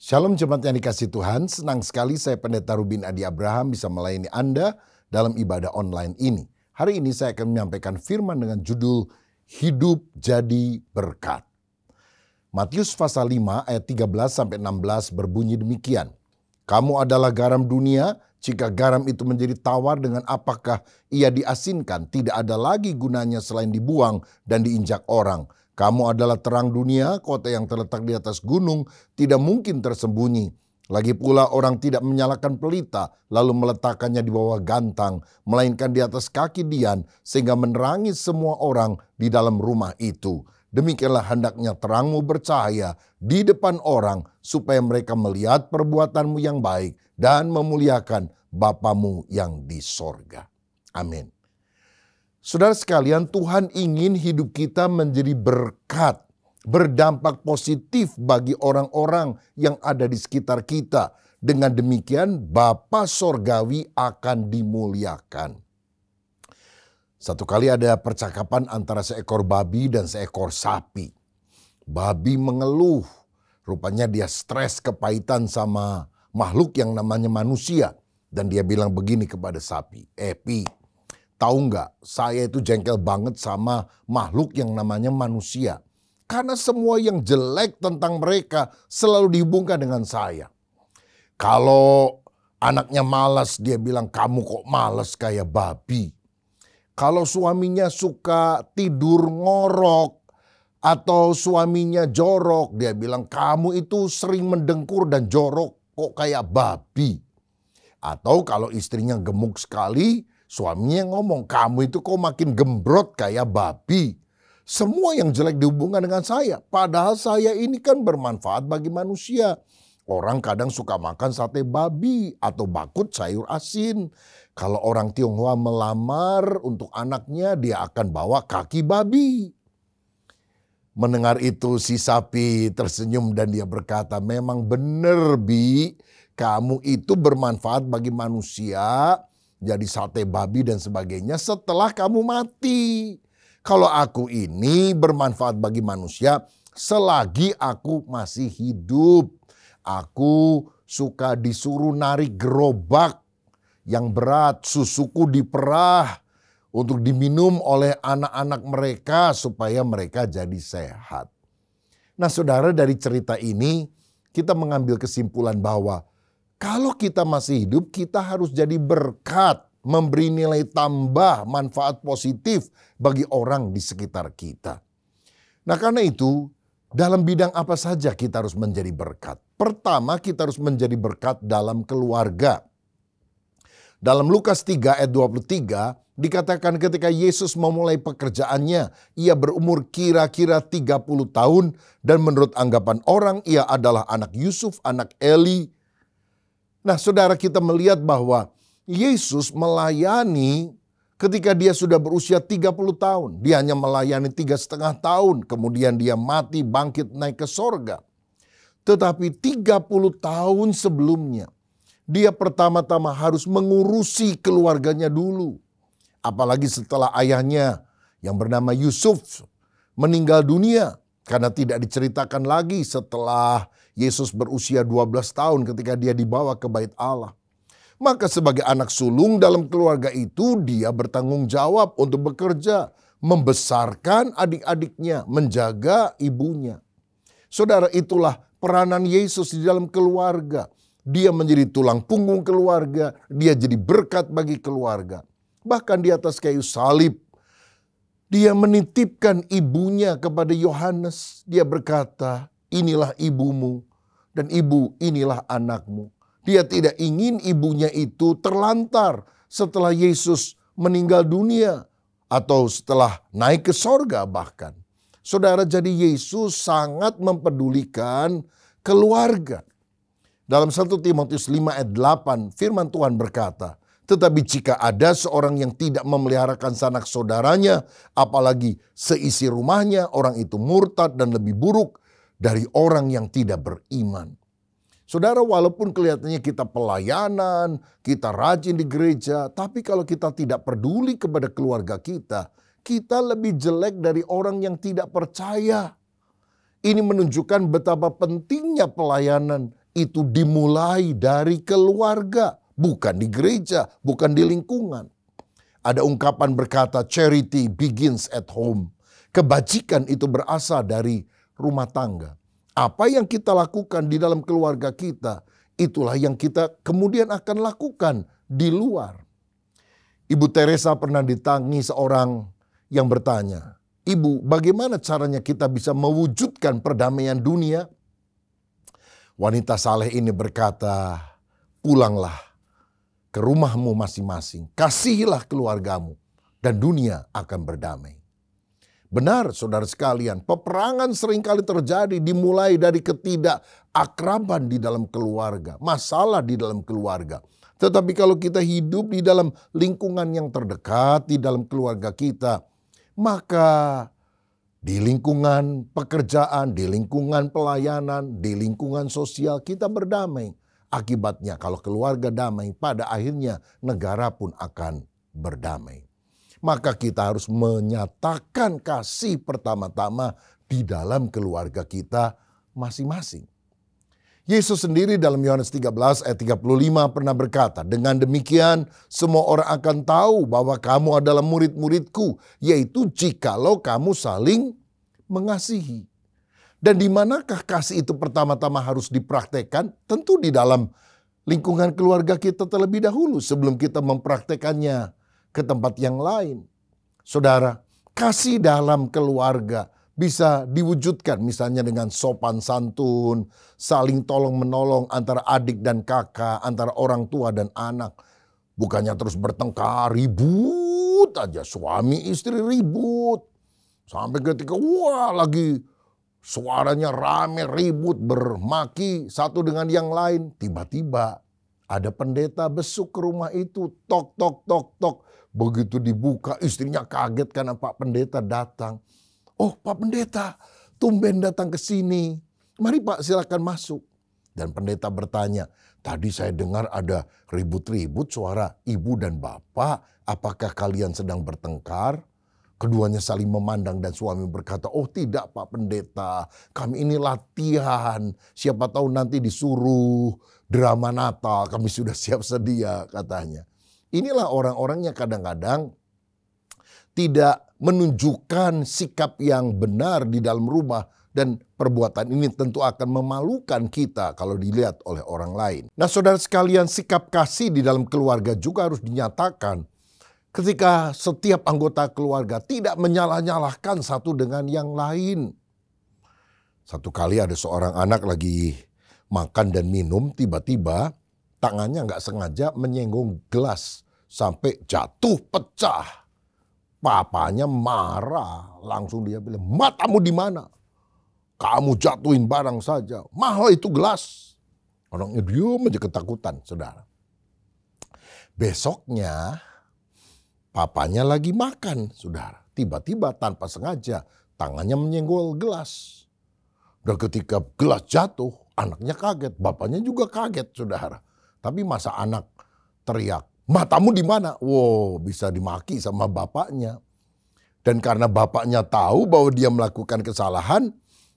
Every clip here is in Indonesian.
Shalom jemaat yang dikasih Tuhan, senang sekali saya Pendeta Rubin Adi Abraham bisa melayani Anda dalam ibadah online ini. Hari ini saya akan menyampaikan firman dengan judul Hidup Jadi Berkat. Matius pasal 5 ayat 13 sampai 16 berbunyi demikian. Kamu adalah garam dunia, jika garam itu menjadi tawar dengan apakah ia diasinkan, tidak ada lagi gunanya selain dibuang dan diinjak orang kamu adalah terang dunia, kota yang terletak di atas gunung tidak mungkin tersembunyi. Lagi pula orang tidak menyalakan pelita lalu meletakkannya di bawah gantang, melainkan di atas kaki dian sehingga menerangi semua orang di dalam rumah itu. Demikianlah hendaknya terangmu bercahaya di depan orang supaya mereka melihat perbuatanmu yang baik dan memuliakan Bapamu yang di sorga. Amin. Saudara sekalian, Tuhan ingin hidup kita menjadi berkat, berdampak positif bagi orang-orang yang ada di sekitar kita. Dengan demikian, Bapa Sorgawi akan dimuliakan. Satu kali ada percakapan antara seekor babi dan seekor sapi. Babi mengeluh, rupanya dia stres kepahitan sama makhluk yang namanya manusia. Dan dia bilang begini kepada sapi, Epi, Tahu nggak, saya itu jengkel banget sama makhluk yang namanya manusia. Karena semua yang jelek tentang mereka selalu dihubungkan dengan saya. Kalau anaknya malas, dia bilang kamu kok malas kayak babi. Kalau suaminya suka tidur ngorok atau suaminya jorok, dia bilang kamu itu sering mendengkur dan jorok kok kayak babi. Atau kalau istrinya gemuk sekali, Suaminya ngomong, kamu itu kok makin gembrot kayak babi. Semua yang jelek dihubungkan dengan saya. Padahal saya ini kan bermanfaat bagi manusia. Orang kadang suka makan sate babi atau bakut sayur asin. Kalau orang Tionghoa melamar untuk anaknya, dia akan bawa kaki babi. Mendengar itu si sapi tersenyum dan dia berkata, memang benar Bi, kamu itu bermanfaat bagi manusia jadi sate babi dan sebagainya setelah kamu mati. Kalau aku ini bermanfaat bagi manusia selagi aku masih hidup. Aku suka disuruh narik gerobak yang berat, susuku diperah untuk diminum oleh anak-anak mereka supaya mereka jadi sehat. Nah saudara dari cerita ini kita mengambil kesimpulan bahwa kalau kita masih hidup, kita harus jadi berkat, memberi nilai tambah, manfaat positif bagi orang di sekitar kita. Nah, karena itu, dalam bidang apa saja kita harus menjadi berkat. Pertama, kita harus menjadi berkat dalam keluarga. Dalam Lukas 3 ayat 23 dikatakan ketika Yesus memulai pekerjaannya, ia berumur kira-kira 30 tahun dan menurut anggapan orang ia adalah anak Yusuf, anak Eli, Nah, saudara kita melihat bahwa Yesus melayani ketika dia sudah berusia 30 tahun. Dia hanya melayani tiga setengah tahun. Kemudian dia mati, bangkit, naik ke sorga. Tetapi 30 tahun sebelumnya, dia pertama-tama harus mengurusi keluarganya dulu. Apalagi setelah ayahnya yang bernama Yusuf meninggal dunia. Karena tidak diceritakan lagi setelah Yesus berusia 12 tahun ketika dia dibawa ke bait Allah. Maka sebagai anak sulung dalam keluarga itu dia bertanggung jawab untuk bekerja, membesarkan adik-adiknya, menjaga ibunya. Saudara itulah peranan Yesus di dalam keluarga. Dia menjadi tulang punggung keluarga, dia jadi berkat bagi keluarga. Bahkan di atas kayu salib, dia menitipkan ibunya kepada Yohanes. Dia berkata, inilah ibumu dan ibu inilah anakmu. Dia tidak ingin ibunya itu terlantar setelah Yesus meninggal dunia atau setelah naik ke sorga bahkan. Saudara jadi Yesus sangat mempedulikan keluarga. Dalam 1 Timotius 5 ayat 8 firman Tuhan berkata, tetapi jika ada seorang yang tidak memeliharakan sanak saudaranya, apalagi seisi rumahnya, orang itu murtad dan lebih buruk dari orang yang tidak beriman. Saudara, walaupun kelihatannya kita pelayanan, kita rajin di gereja, tapi kalau kita tidak peduli kepada keluarga kita, kita lebih jelek dari orang yang tidak percaya. Ini menunjukkan betapa pentingnya pelayanan itu dimulai dari keluarga, bukan di gereja, bukan di lingkungan. Ada ungkapan berkata, "Charity begins at home." Kebajikan itu berasal dari rumah tangga. Apa yang kita lakukan di dalam keluarga kita, itulah yang kita kemudian akan lakukan di luar. Ibu Teresa pernah ditangi seorang yang bertanya, Ibu, bagaimana caranya kita bisa mewujudkan perdamaian dunia? Wanita saleh ini berkata, pulanglah ke rumahmu masing-masing, kasihilah keluargamu, dan dunia akan berdamai. Benar, saudara sekalian, peperangan seringkali terjadi dimulai dari ketidakakraban di dalam keluarga, masalah di dalam keluarga. Tetapi kalau kita hidup di dalam lingkungan yang terdekat, di dalam keluarga kita, maka di lingkungan pekerjaan, di lingkungan pelayanan, di lingkungan sosial kita berdamai. Akibatnya kalau keluarga damai, pada akhirnya negara pun akan berdamai maka kita harus menyatakan kasih pertama-tama di dalam keluarga kita masing-masing. Yesus sendiri dalam Yohanes 13 ayat 35 pernah berkata, "Dengan demikian semua orang akan tahu bahwa kamu adalah murid-muridku, yaitu jikalau kamu saling mengasihi." Dan di manakah kasih itu pertama-tama harus dipraktekkan? Tentu di dalam lingkungan keluarga kita terlebih dahulu sebelum kita mempraktekannya ke tempat yang lain. Saudara, kasih dalam keluarga bisa diwujudkan misalnya dengan sopan santun, saling tolong menolong antara adik dan kakak, antara orang tua dan anak. Bukannya terus bertengkar, ribut aja suami istri ribut. Sampai ketika wah lagi suaranya rame ribut bermaki satu dengan yang lain, tiba-tiba ada pendeta besuk ke rumah itu, tok tok tok tok. Begitu dibuka istrinya kaget karena Pak Pendeta datang. Oh Pak Pendeta tumben datang ke sini. Mari Pak silakan masuk. Dan pendeta bertanya, tadi saya dengar ada ribut-ribut suara ibu dan bapak. Apakah kalian sedang bertengkar? Keduanya saling memandang dan suami berkata, oh tidak Pak Pendeta, kami ini latihan. Siapa tahu nanti disuruh drama Natal, kami sudah siap sedia katanya. Inilah orang-orang yang kadang-kadang tidak menunjukkan sikap yang benar di dalam rumah dan perbuatan ini tentu akan memalukan kita kalau dilihat oleh orang lain. Nah, saudara sekalian, sikap kasih di dalam keluarga juga harus dinyatakan ketika setiap anggota keluarga tidak menyalah-nyalahkan satu dengan yang lain. Satu kali ada seorang anak lagi makan dan minum, tiba-tiba tangannya nggak sengaja menyinggung gelas sampai jatuh pecah. Papanya marah, langsung dia bilang, matamu di mana? Kamu jatuhin barang saja, mahal itu gelas. Orangnya diam aja ketakutan, saudara. Besoknya, papanya lagi makan, saudara. Tiba-tiba tanpa sengaja, tangannya menyenggol gelas. Dan ketika gelas jatuh, anaknya kaget, bapaknya juga kaget, saudara. Tapi masa anak teriak, matamu di mana? Wow, bisa dimaki sama bapaknya. Dan karena bapaknya tahu bahwa dia melakukan kesalahan,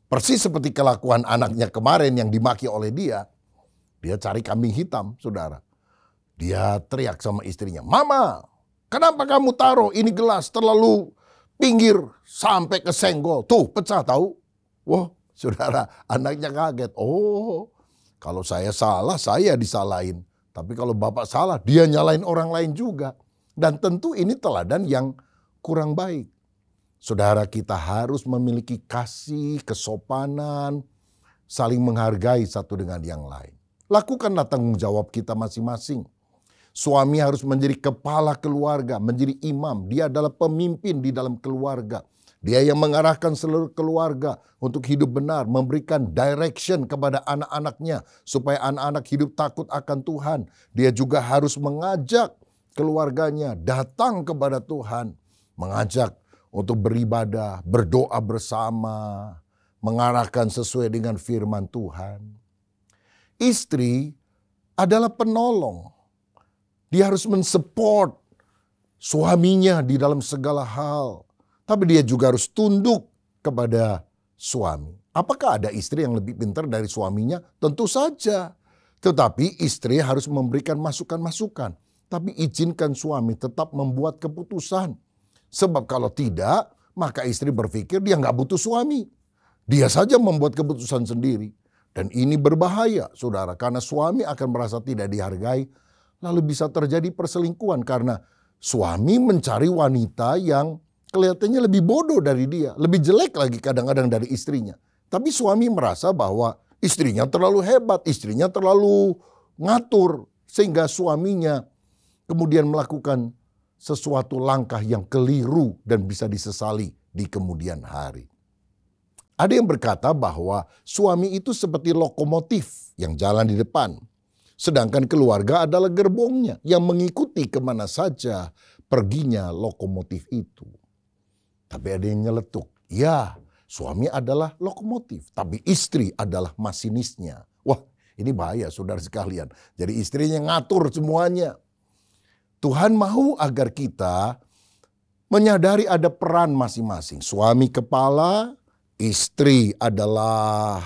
persis seperti kelakuan anaknya kemarin yang dimaki oleh dia, dia cari kambing hitam, saudara. Dia teriak sama istrinya, Mama, kenapa kamu taruh ini gelas terlalu pinggir sampai ke senggol? Tuh, pecah tahu. Wah, saudara, anaknya kaget. Oh, kalau saya salah, saya disalahin. Tapi kalau bapak salah, dia nyalain orang lain juga. Dan tentu ini teladan yang kurang baik. Saudara kita harus memiliki kasih, kesopanan, saling menghargai satu dengan yang lain. Lakukanlah tanggung jawab kita masing-masing. Suami harus menjadi kepala keluarga, menjadi imam. Dia adalah pemimpin di dalam keluarga. Dia yang mengarahkan seluruh keluarga untuk hidup benar, memberikan direction kepada anak-anaknya supaya anak-anak hidup takut akan Tuhan. Dia juga harus mengajak keluarganya datang kepada Tuhan, mengajak untuk beribadah, berdoa bersama, mengarahkan sesuai dengan firman Tuhan. Istri adalah penolong. Dia harus mensupport suaminya di dalam segala hal tapi dia juga harus tunduk kepada suami. Apakah ada istri yang lebih pintar dari suaminya? Tentu saja. Tetapi istri harus memberikan masukan-masukan. Tapi izinkan suami tetap membuat keputusan. Sebab kalau tidak, maka istri berpikir dia nggak butuh suami. Dia saja membuat keputusan sendiri. Dan ini berbahaya, saudara. Karena suami akan merasa tidak dihargai. Lalu bisa terjadi perselingkuhan karena suami mencari wanita yang kelihatannya lebih bodoh dari dia, lebih jelek lagi kadang-kadang dari istrinya. Tapi suami merasa bahwa istrinya terlalu hebat, istrinya terlalu ngatur sehingga suaminya kemudian melakukan sesuatu langkah yang keliru dan bisa disesali di kemudian hari. Ada yang berkata bahwa suami itu seperti lokomotif yang jalan di depan, sedangkan keluarga adalah gerbongnya yang mengikuti kemana saja perginya lokomotif itu. Tapi ada yang nyeletuk. Ya, suami adalah lokomotif, tapi istri adalah masinisnya. Wah, ini bahaya saudara sekalian. Jadi istrinya ngatur semuanya. Tuhan mau agar kita menyadari ada peran masing-masing. Suami kepala, istri adalah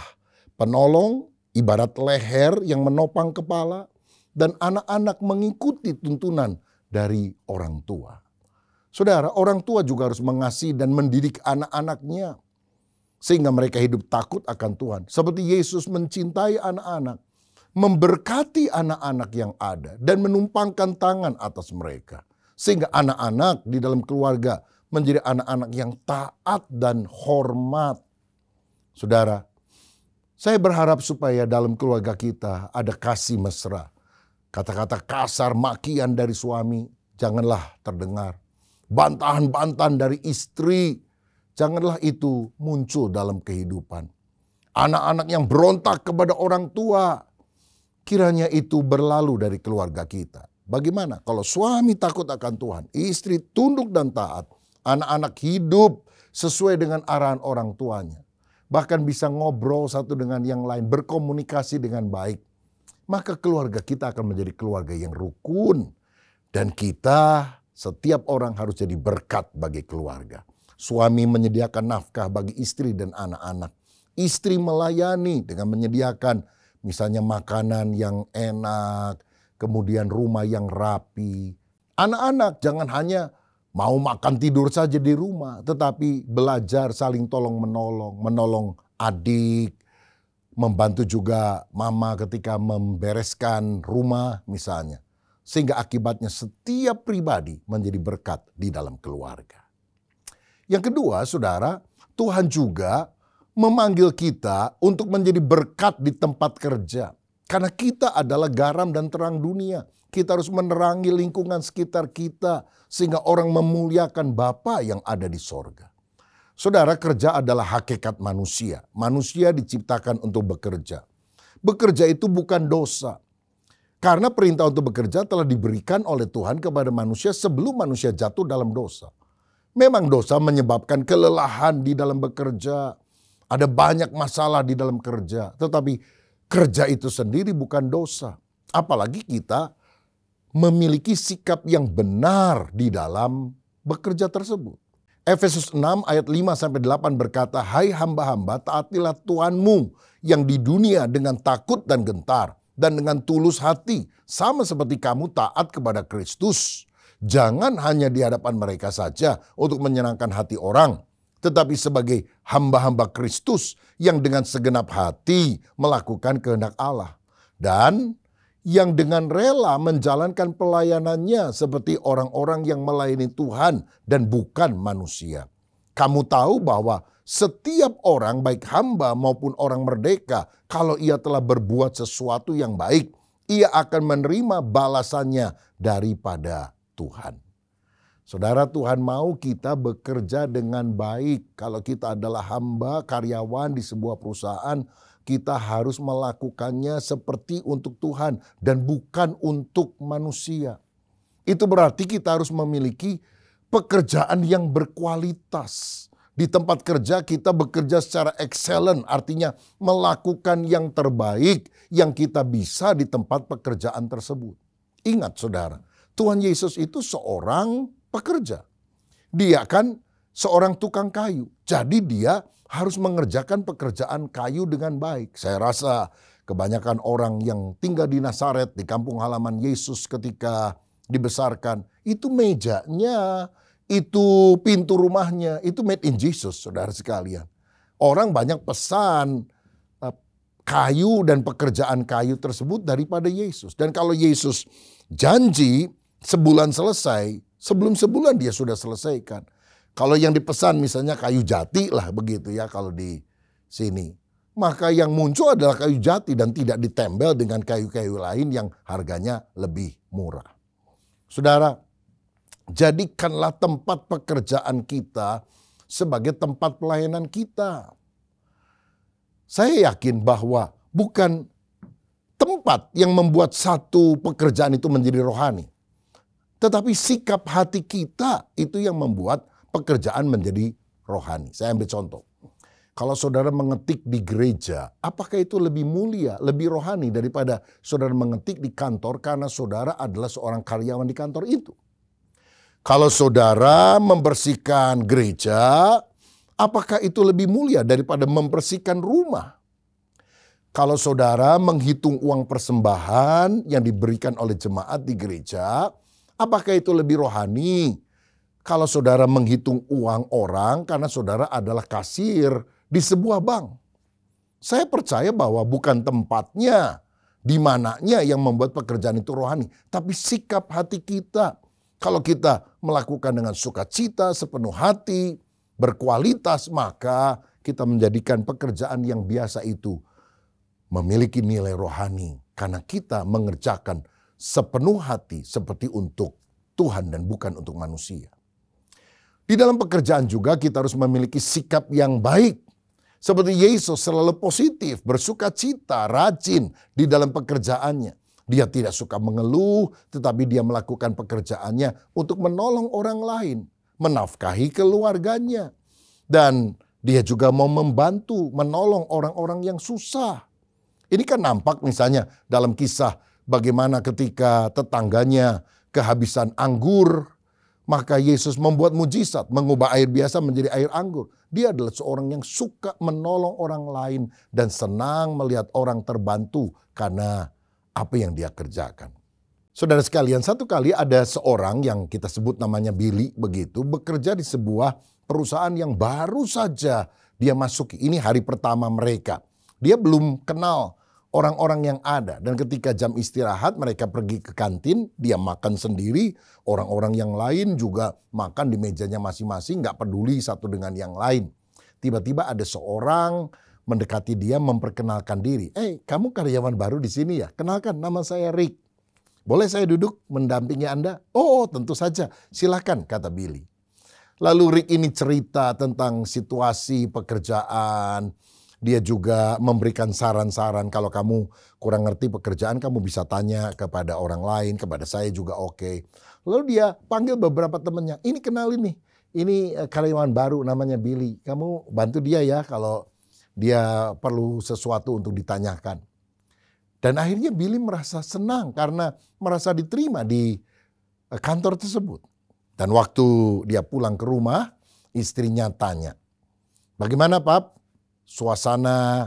penolong, ibarat leher yang menopang kepala, dan anak-anak mengikuti tuntunan dari orang tua. Saudara, orang tua juga harus mengasihi dan mendidik anak-anaknya. Sehingga mereka hidup takut akan Tuhan. Seperti Yesus mencintai anak-anak. Memberkati anak-anak yang ada. Dan menumpangkan tangan atas mereka. Sehingga anak-anak di dalam keluarga menjadi anak-anak yang taat dan hormat. Saudara, saya berharap supaya dalam keluarga kita ada kasih mesra. Kata-kata kasar, makian dari suami, janganlah terdengar bantahan-bantahan dari istri. Janganlah itu muncul dalam kehidupan. Anak-anak yang berontak kepada orang tua, kiranya itu berlalu dari keluarga kita. Bagaimana kalau suami takut akan Tuhan, istri tunduk dan taat, anak-anak hidup sesuai dengan arahan orang tuanya, bahkan bisa ngobrol satu dengan yang lain, berkomunikasi dengan baik, maka keluarga kita akan menjadi keluarga yang rukun, dan kita setiap orang harus jadi berkat bagi keluarga. Suami menyediakan nafkah bagi istri dan anak-anak. Istri melayani dengan menyediakan misalnya makanan yang enak, kemudian rumah yang rapi. Anak-anak jangan hanya mau makan tidur saja di rumah, tetapi belajar saling tolong menolong, menolong adik, membantu juga mama ketika membereskan rumah misalnya. Sehingga akibatnya setiap pribadi menjadi berkat di dalam keluarga. Yang kedua, saudara, Tuhan juga memanggil kita untuk menjadi berkat di tempat kerja. Karena kita adalah garam dan terang dunia. Kita harus menerangi lingkungan sekitar kita sehingga orang memuliakan Bapa yang ada di sorga. Saudara, kerja adalah hakikat manusia. Manusia diciptakan untuk bekerja. Bekerja itu bukan dosa. Karena perintah untuk bekerja telah diberikan oleh Tuhan kepada manusia sebelum manusia jatuh dalam dosa. Memang dosa menyebabkan kelelahan di dalam bekerja. Ada banyak masalah di dalam kerja. Tetapi kerja itu sendiri bukan dosa. Apalagi kita memiliki sikap yang benar di dalam bekerja tersebut. Efesus 6 ayat 5 sampai 8 berkata, "Hai hamba-hamba, taatilah Tuhanmu yang di dunia dengan takut dan gentar, dan dengan tulus hati, sama seperti kamu taat kepada Kristus. Jangan hanya di hadapan mereka saja untuk menyenangkan hati orang, tetapi sebagai hamba-hamba Kristus yang dengan segenap hati melakukan kehendak Allah dan yang dengan rela menjalankan pelayanannya seperti orang-orang yang melayani Tuhan dan bukan manusia. Kamu tahu bahwa setiap orang baik hamba maupun orang merdeka kalau ia telah berbuat sesuatu yang baik, ia akan menerima balasannya daripada Tuhan. Saudara Tuhan mau kita bekerja dengan baik. Kalau kita adalah hamba, karyawan di sebuah perusahaan, kita harus melakukannya seperti untuk Tuhan dan bukan untuk manusia. Itu berarti kita harus memiliki pekerjaan yang berkualitas di tempat kerja kita bekerja secara excellent, artinya melakukan yang terbaik yang kita bisa di tempat pekerjaan tersebut. Ingat saudara, Tuhan Yesus itu seorang pekerja. Dia kan seorang tukang kayu. Jadi dia harus mengerjakan pekerjaan kayu dengan baik. Saya rasa kebanyakan orang yang tinggal di Nasaret, di kampung halaman Yesus ketika dibesarkan, itu mejanya, itu pintu rumahnya, itu made in Jesus, saudara sekalian. Orang banyak pesan eh, kayu dan pekerjaan kayu tersebut daripada Yesus. Dan kalau Yesus janji sebulan selesai, sebelum sebulan dia sudah selesaikan. Kalau yang dipesan misalnya kayu jati lah begitu ya kalau di sini. Maka yang muncul adalah kayu jati dan tidak ditempel dengan kayu-kayu lain yang harganya lebih murah. Saudara, Jadikanlah tempat pekerjaan kita sebagai tempat pelayanan kita. Saya yakin bahwa bukan tempat yang membuat satu pekerjaan itu menjadi rohani. Tetapi sikap hati kita itu yang membuat pekerjaan menjadi rohani. Saya ambil contoh. Kalau saudara mengetik di gereja, apakah itu lebih mulia, lebih rohani daripada saudara mengetik di kantor karena saudara adalah seorang karyawan di kantor itu? Kalau saudara membersihkan gereja, apakah itu lebih mulia daripada membersihkan rumah? Kalau saudara menghitung uang persembahan yang diberikan oleh jemaat di gereja, apakah itu lebih rohani? Kalau saudara menghitung uang orang karena saudara adalah kasir di sebuah bank. Saya percaya bahwa bukan tempatnya, di mananya yang membuat pekerjaan itu rohani, tapi sikap hati kita kalau kita melakukan dengan sukacita, sepenuh hati, berkualitas, maka kita menjadikan pekerjaan yang biasa itu memiliki nilai rohani karena kita mengerjakan sepenuh hati seperti untuk Tuhan dan bukan untuk manusia. Di dalam pekerjaan juga kita harus memiliki sikap yang baik. Seperti Yesus selalu positif, bersuka cita, rajin di dalam pekerjaannya. Dia tidak suka mengeluh, tetapi dia melakukan pekerjaannya untuk menolong orang lain, menafkahi keluarganya, dan dia juga mau membantu menolong orang-orang yang susah. Ini kan nampak, misalnya, dalam kisah bagaimana ketika tetangganya kehabisan anggur, maka Yesus membuat mujizat, mengubah air biasa menjadi air anggur. Dia adalah seorang yang suka menolong orang lain dan senang melihat orang terbantu karena apa yang dia kerjakan. Saudara sekalian, satu kali ada seorang yang kita sebut namanya Billy begitu bekerja di sebuah perusahaan yang baru saja dia masuki. Ini hari pertama mereka. Dia belum kenal orang-orang yang ada dan ketika jam istirahat mereka pergi ke kantin, dia makan sendiri, orang-orang yang lain juga makan di mejanya masing-masing, nggak peduli satu dengan yang lain. Tiba-tiba ada seorang mendekati dia, memperkenalkan diri. Eh, hey, kamu karyawan baru di sini ya? Kenalkan, nama saya Rick. Boleh saya duduk mendampingi Anda? Oh, oh tentu saja. Silahkan, kata Billy. Lalu Rick ini cerita tentang situasi pekerjaan. Dia juga memberikan saran-saran kalau kamu kurang ngerti pekerjaan kamu bisa tanya kepada orang lain, kepada saya juga oke. Okay. Lalu dia panggil beberapa temannya. ini kenalin nih, ini eh, karyawan baru namanya Billy. Kamu bantu dia ya kalau dia perlu sesuatu untuk ditanyakan. Dan akhirnya Billy merasa senang karena merasa diterima di eh, kantor tersebut. Dan waktu dia pulang ke rumah, istrinya tanya, "Bagaimana, Pap? Suasana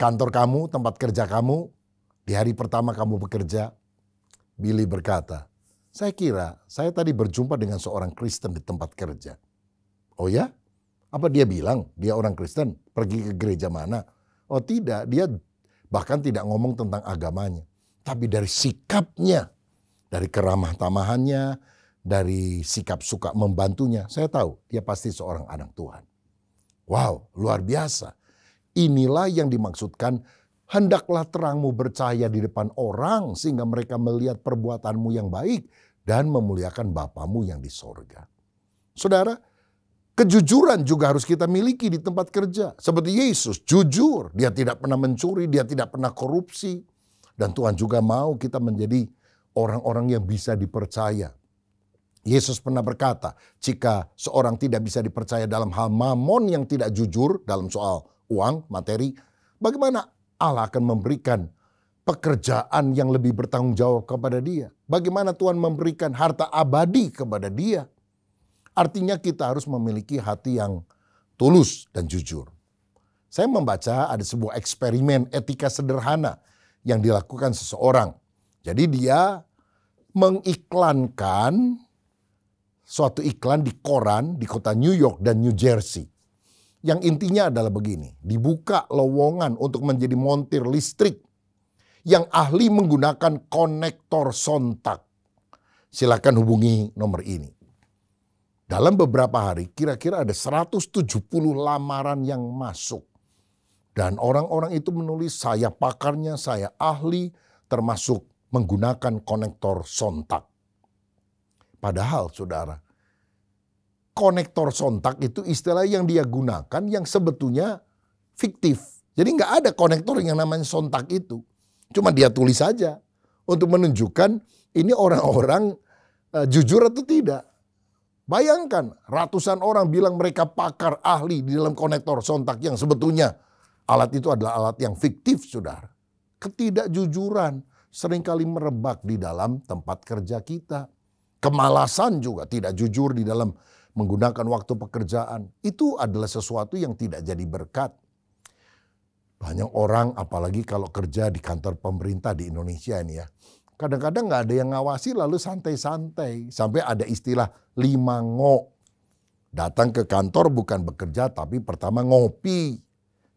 kantor kamu, tempat kerja kamu di hari pertama kamu bekerja?" Billy berkata, "Saya kira saya tadi berjumpa dengan seorang Kristen di tempat kerja." "Oh ya? Apa dia bilang dia orang Kristen?" pergi ke gereja mana. Oh tidak, dia bahkan tidak ngomong tentang agamanya. Tapi dari sikapnya, dari keramah tamahannya, dari sikap suka membantunya, saya tahu dia pasti seorang anak Tuhan. Wow, luar biasa. Inilah yang dimaksudkan hendaklah terangmu bercahaya di depan orang sehingga mereka melihat perbuatanmu yang baik dan memuliakan Bapamu yang di sorga. Saudara, Kejujuran juga harus kita miliki di tempat kerja. Seperti Yesus, jujur. Dia tidak pernah mencuri, dia tidak pernah korupsi. Dan Tuhan juga mau kita menjadi orang-orang yang bisa dipercaya. Yesus pernah berkata, jika seorang tidak bisa dipercaya dalam hal mamon yang tidak jujur, dalam soal uang, materi, bagaimana Allah akan memberikan pekerjaan yang lebih bertanggung jawab kepada dia? Bagaimana Tuhan memberikan harta abadi kepada dia? Artinya kita harus memiliki hati yang tulus dan jujur. Saya membaca ada sebuah eksperimen etika sederhana yang dilakukan seseorang. Jadi dia mengiklankan suatu iklan di koran di kota New York dan New Jersey. Yang intinya adalah begini, dibuka lowongan untuk menjadi montir listrik yang ahli menggunakan konektor sontak. Silakan hubungi nomor ini. Dalam beberapa hari kira-kira ada 170 lamaran yang masuk. Dan orang-orang itu menulis saya pakarnya, saya ahli termasuk menggunakan konektor sontak. Padahal saudara, konektor sontak itu istilah yang dia gunakan yang sebetulnya fiktif. Jadi nggak ada konektor yang namanya sontak itu. Cuma dia tulis saja untuk menunjukkan ini orang-orang uh, jujur atau tidak. Bayangkan ratusan orang bilang mereka pakar ahli di dalam konektor sontak yang sebetulnya alat itu adalah alat yang fiktif saudara. Ketidakjujuran seringkali merebak di dalam tempat kerja kita. Kemalasan juga tidak jujur di dalam menggunakan waktu pekerjaan. Itu adalah sesuatu yang tidak jadi berkat. Banyak orang apalagi kalau kerja di kantor pemerintah di Indonesia ini ya kadang-kadang nggak ada yang ngawasi lalu santai-santai. Sampai ada istilah lima ngo. Datang ke kantor bukan bekerja tapi pertama ngopi.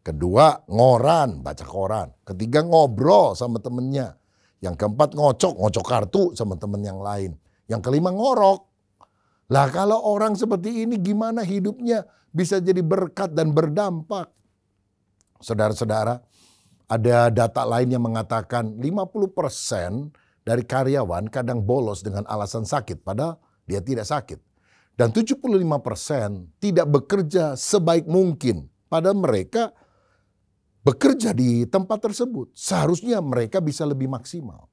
Kedua ngoran, baca koran. Ketiga ngobrol sama temennya. Yang keempat ngocok, ngocok kartu sama temen yang lain. Yang kelima ngorok. Lah kalau orang seperti ini gimana hidupnya bisa jadi berkat dan berdampak? Saudara-saudara, ada data lain yang mengatakan 50% dari karyawan kadang bolos dengan alasan sakit padahal dia tidak sakit. Dan 75% tidak bekerja sebaik mungkin pada mereka bekerja di tempat tersebut. Seharusnya mereka bisa lebih maksimal.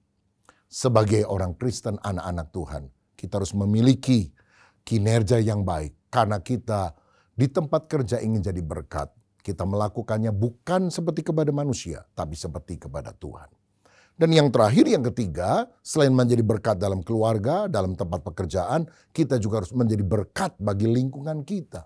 Sebagai orang Kristen anak-anak Tuhan, kita harus memiliki kinerja yang baik karena kita di tempat kerja ingin jadi berkat. Kita melakukannya bukan seperti kepada manusia, tapi seperti kepada Tuhan. Dan yang terakhir, yang ketiga, selain menjadi berkat dalam keluarga, dalam tempat pekerjaan, kita juga harus menjadi berkat bagi lingkungan kita.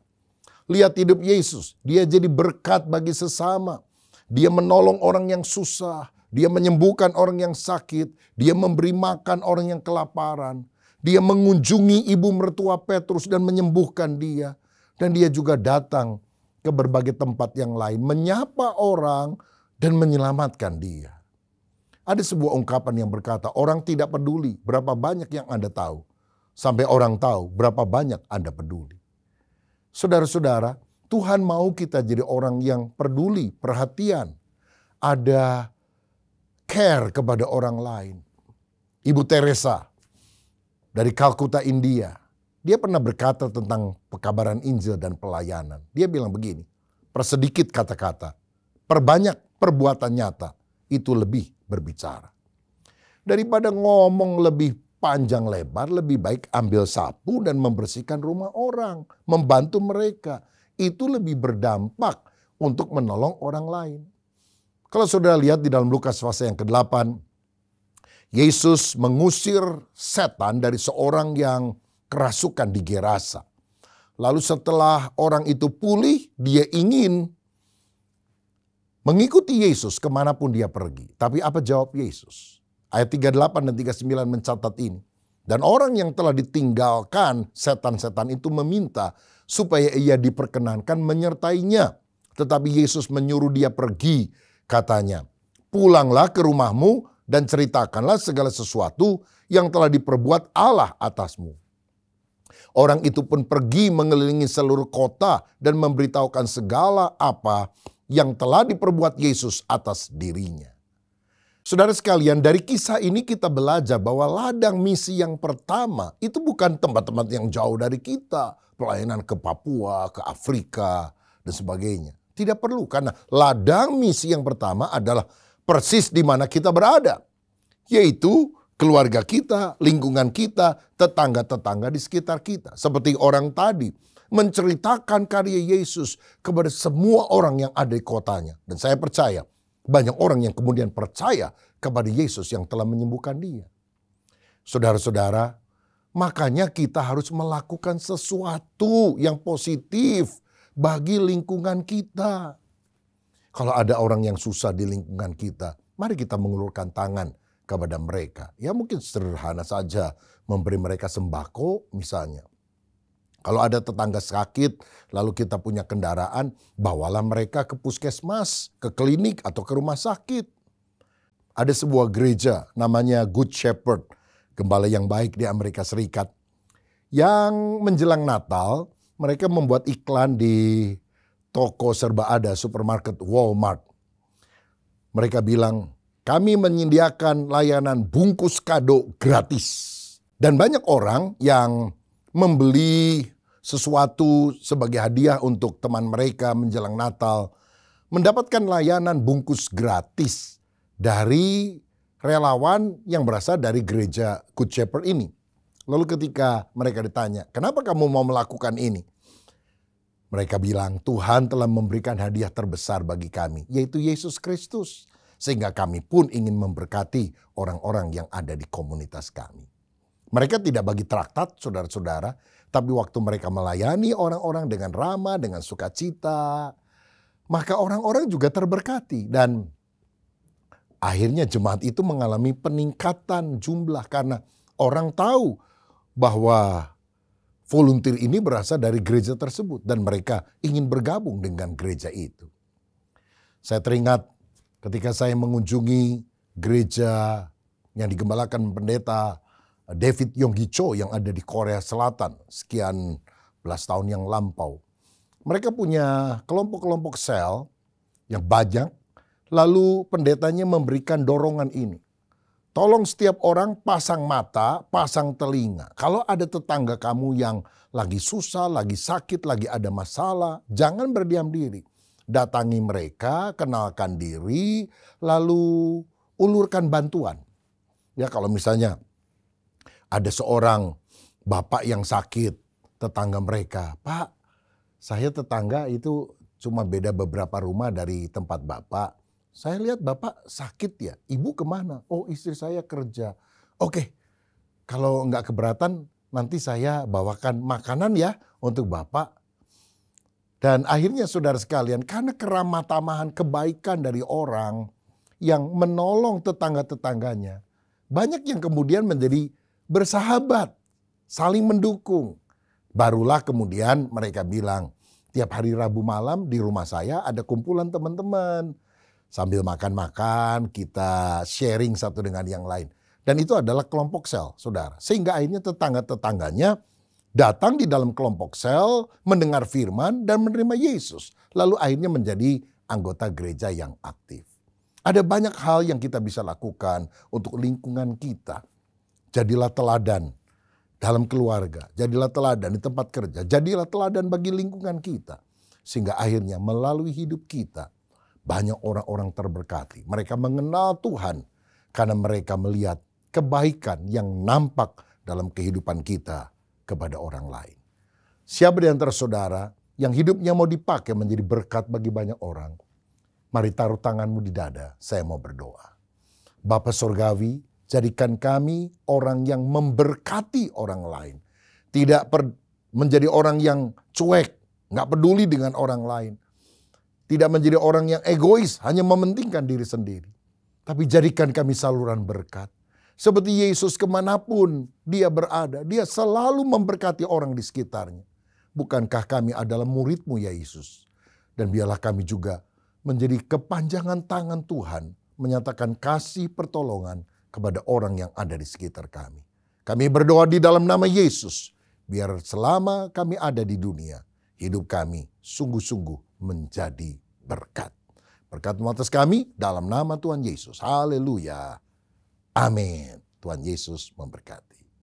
Lihat hidup Yesus, dia jadi berkat bagi sesama. Dia menolong orang yang susah, dia menyembuhkan orang yang sakit, dia memberi makan orang yang kelaparan. Dia mengunjungi ibu mertua Petrus dan menyembuhkan dia. Dan dia juga datang ke berbagai tempat yang lain, menyapa orang dan menyelamatkan dia. Ada sebuah ungkapan yang berkata, orang tidak peduli berapa banyak yang Anda tahu. Sampai orang tahu berapa banyak Anda peduli. Saudara-saudara, Tuhan mau kita jadi orang yang peduli, perhatian. Ada care kepada orang lain. Ibu Teresa dari Kalkuta, India. Dia pernah berkata tentang pekabaran Injil dan pelayanan. Dia bilang begini, persedikit kata-kata, perbanyak perbuatan nyata, itu lebih berbicara. Daripada ngomong lebih panjang lebar, lebih baik ambil sapu dan membersihkan rumah orang, membantu mereka. Itu lebih berdampak untuk menolong orang lain. Kalau saudara lihat di dalam Lukas pasal yang ke-8, Yesus mengusir setan dari seorang yang kerasukan di Gerasa. Lalu setelah orang itu pulih, dia ingin mengikuti Yesus kemanapun dia pergi. Tapi apa jawab Yesus? Ayat 38 dan 39 mencatat ini. Dan orang yang telah ditinggalkan setan-setan itu meminta supaya ia diperkenankan menyertainya. Tetapi Yesus menyuruh dia pergi katanya. Pulanglah ke rumahmu dan ceritakanlah segala sesuatu yang telah diperbuat Allah atasmu. Orang itu pun pergi mengelilingi seluruh kota dan memberitahukan segala apa yang telah diperbuat Yesus atas dirinya. Saudara sekalian, dari kisah ini kita belajar bahwa ladang misi yang pertama itu bukan tempat-tempat yang jauh dari kita, pelayanan ke Papua, ke Afrika, dan sebagainya. Tidak perlu karena ladang misi yang pertama adalah persis di mana kita berada, yaitu keluarga kita, lingkungan kita, tetangga-tetangga di sekitar kita. Seperti orang tadi menceritakan karya Yesus kepada semua orang yang ada di kotanya. Dan saya percaya banyak orang yang kemudian percaya kepada Yesus yang telah menyembuhkan dia. Saudara-saudara, makanya kita harus melakukan sesuatu yang positif bagi lingkungan kita. Kalau ada orang yang susah di lingkungan kita, mari kita mengulurkan tangan kepada mereka. Ya mungkin sederhana saja memberi mereka sembako misalnya. Kalau ada tetangga sakit, lalu kita punya kendaraan, bawalah mereka ke puskesmas, ke klinik, atau ke rumah sakit. Ada sebuah gereja namanya Good Shepherd, gembala yang baik di Amerika Serikat. Yang menjelang Natal, mereka membuat iklan di toko serba ada, supermarket Walmart. Mereka bilang, kami menyediakan layanan bungkus kado gratis. Dan banyak orang yang membeli sesuatu sebagai hadiah untuk teman mereka menjelang Natal, mendapatkan layanan bungkus gratis dari relawan yang berasal dari gereja Good Shepherd ini. Lalu ketika mereka ditanya, kenapa kamu mau melakukan ini? Mereka bilang, Tuhan telah memberikan hadiah terbesar bagi kami, yaitu Yesus Kristus. Sehingga kami pun ingin memberkati orang-orang yang ada di komunitas kami. Mereka tidak bagi traktat, saudara-saudara, tapi waktu mereka melayani orang-orang dengan ramah, dengan sukacita, maka orang-orang juga terberkati dan akhirnya jemaat itu mengalami peningkatan jumlah karena orang tahu bahwa volunteer ini berasal dari gereja tersebut dan mereka ingin bergabung dengan gereja itu. Saya teringat ketika saya mengunjungi gereja yang digembalakan pendeta David Yonggi Cho yang ada di Korea Selatan sekian belas tahun yang lampau. Mereka punya kelompok-kelompok sel yang banyak, lalu pendetanya memberikan dorongan ini. Tolong setiap orang pasang mata, pasang telinga. Kalau ada tetangga kamu yang lagi susah, lagi sakit, lagi ada masalah, jangan berdiam diri. Datangi mereka, kenalkan diri, lalu ulurkan bantuan. Ya kalau misalnya ada seorang bapak yang sakit, tetangga mereka. Pak, saya tetangga itu cuma beda beberapa rumah dari tempat bapak. Saya lihat bapak sakit ya, ibu kemana? Oh istri saya kerja. Oke, kalau nggak keberatan nanti saya bawakan makanan ya untuk bapak. Dan akhirnya saudara sekalian karena keramah-tamahan kebaikan dari orang yang menolong tetangga-tetangganya. Banyak yang kemudian menjadi bersahabat, saling mendukung. Barulah kemudian mereka bilang, tiap hari Rabu malam di rumah saya ada kumpulan teman-teman. Sambil makan-makan kita sharing satu dengan yang lain. Dan itu adalah kelompok sel, saudara. Sehingga akhirnya tetangga-tetangganya datang di dalam kelompok sel, mendengar firman, dan menerima Yesus. Lalu akhirnya menjadi anggota gereja yang aktif. Ada banyak hal yang kita bisa lakukan untuk lingkungan kita. Jadilah teladan dalam keluarga, jadilah teladan di tempat kerja, jadilah teladan bagi lingkungan kita. Sehingga akhirnya melalui hidup kita banyak orang-orang terberkati. Mereka mengenal Tuhan karena mereka melihat kebaikan yang nampak dalam kehidupan kita kepada orang lain. Siapa di antara saudara yang hidupnya mau dipakai menjadi berkat bagi banyak orang? Mari taruh tanganmu di dada, saya mau berdoa. Bapak Sorgawi, Jadikan kami orang yang memberkati orang lain. Tidak per, menjadi orang yang cuek, nggak peduli dengan orang lain. Tidak menjadi orang yang egois, hanya mementingkan diri sendiri. Tapi jadikan kami saluran berkat. Seperti Yesus kemanapun dia berada, dia selalu memberkati orang di sekitarnya. Bukankah kami adalah muridmu ya Yesus? Dan biarlah kami juga menjadi kepanjangan tangan Tuhan, menyatakan kasih pertolongan kepada orang yang ada di sekitar kami. Kami berdoa di dalam nama Yesus, biar selama kami ada di dunia, hidup kami sungguh-sungguh menjadi berkat. berkat atas kami dalam nama Tuhan Yesus. Haleluya. Amin. Tuhan Yesus memberkati.